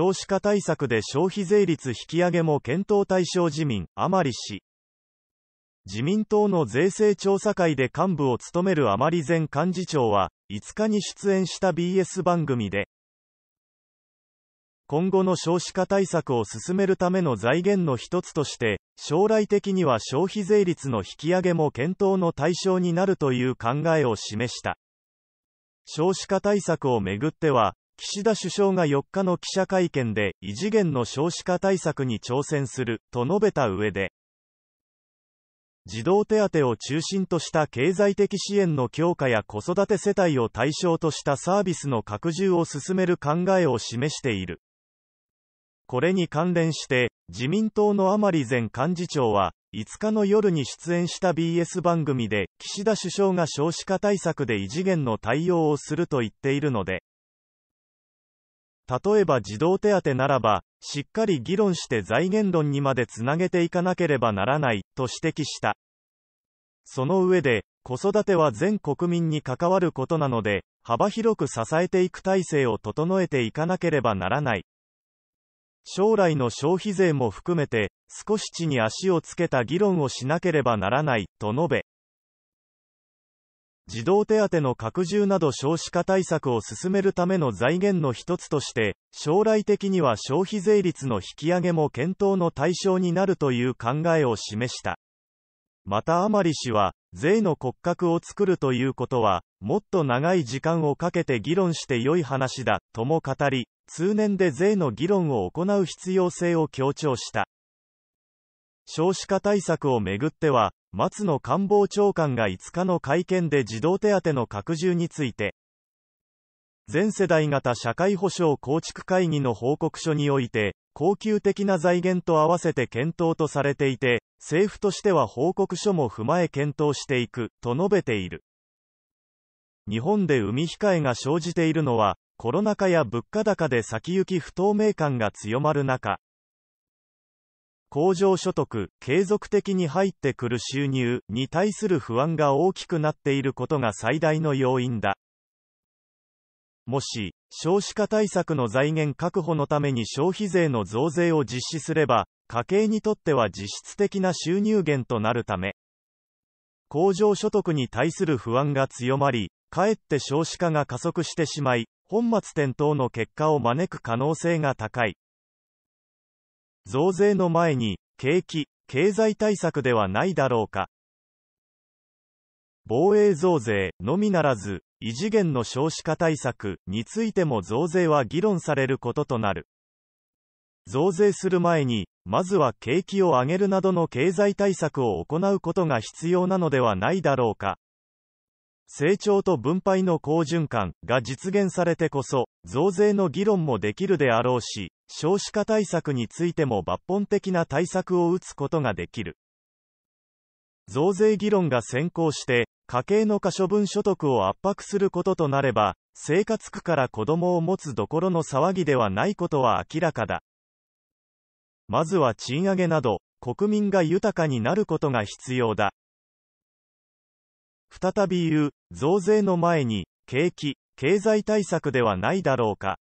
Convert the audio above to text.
少子化対策で消費税率引き上げも検討対象自民、甘利氏。自民党の税制調査会で幹部を務める甘利前幹事長は、5日に出演した BS 番組で、今後の少子化対策を進めるための財源の一つとして、将来的には消費税率の引き上げも検討の対象になるという考えを示した。少子化対策をめぐっては、岸田首相が4日の記者会見で、異次元の少子化対策に挑戦する、と述べた上で、児童手当を中心とした経済的支援の強化や子育て世帯を対象としたサービスの拡充を進める考えを示している。これに関連して、自民党の甘利前幹事長は、5日の夜に出演した BS 番組で、岸田首相が少子化対策で異次元の対応をすると言っているので、例えば児童手当ならば、しっかり議論して財源論にまでつなげていかなければならない、と指摘した。その上で、子育ては全国民に関わることなので、幅広く支えていく体制を整えていかなければならない。将来の消費税も含めて、少し地に足をつけた議論をしなければならない、と述べ、児童手当の拡充など少子化対策を進めるための財源の一つとして、将来的には消費税率の引き上げも検討の対象になるという考えを示した。また甘利氏は、税の骨格を作るということは、もっと長い時間をかけて議論して良い話だ、とも語り、通年で税の議論を行う必要性を強調した。少子化対策をめぐっては、松野官房長官が5日の会見で児童手当の拡充について、全世代型社会保障構築会議の報告書において、恒久的な財源と合わせて検討とされていて、政府としては報告書も踏まえ検討していく、と述べている。日本で海控えが生じているのは、コロナ禍や物価高で先行き不透明感が強まる中、工場所得、継続的に入ってくる収入に対する不安が大きくなっていることが最大の要因だ。もし、少子化対策の財源確保のために消費税の増税を実施すれば、家計にとっては実質的な収入源となるため、工場所得に対する不安が強まり、かえって少子化が加速してしまい、本末転倒の結果を招く可能性が高い。増税の前に、景気、経済対策ではないだろうか。防衛増税のみならず、異次元の少子化対策についても増税は議論されることとなる。増税する前に、まずは景気を上げるなどの経済対策を行うことが必要なのではないだろうか。成長と分配の好循環が実現されてこそ、増税の議論もできるであろうし、少子化対策についても抜本的な対策を打つことができる。増税議論が先行して、家計の可処分所得を圧迫することとなれば、生活苦から子供を持つどころの騒ぎではないことは明らかだ。まずは賃上げなど、国民が豊かになることが必要だ。再び言う、増税の前に、景気、経済対策ではないだろうか。